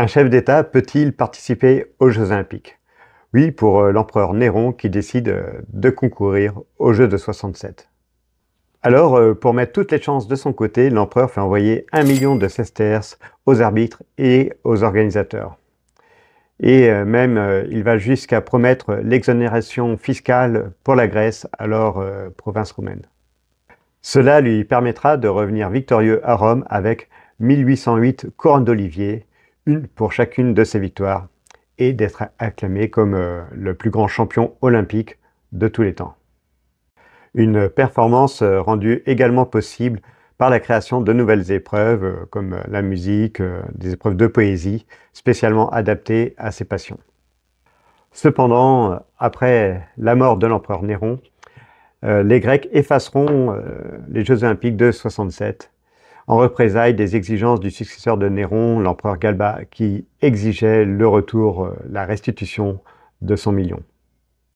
Un chef d'État peut-il participer aux Jeux Olympiques Oui, pour euh, l'empereur Néron qui décide euh, de concourir aux Jeux de 67. Alors, euh, pour mettre toutes les chances de son côté, l'empereur fait envoyer un million de sesterces aux arbitres et aux organisateurs. Et même, il va jusqu'à promettre l'exonération fiscale pour la Grèce, alors province roumaine. Cela lui permettra de revenir victorieux à Rome avec 1808 couronnes d'olivier une pour chacune de ses victoires et d'être acclamé comme euh, le plus grand champion olympique de tous les temps. Une performance euh, rendue également possible par la création de nouvelles épreuves euh, comme la musique, des épreuves de poésie, spécialement adaptées à ses passions. Cependant, après la mort de l'empereur Néron, les Grecs effaceront les Jeux olympiques de 67 en représailles des exigences du successeur de Néron, l'empereur Galba, qui exigeait le retour, euh, la restitution de son million.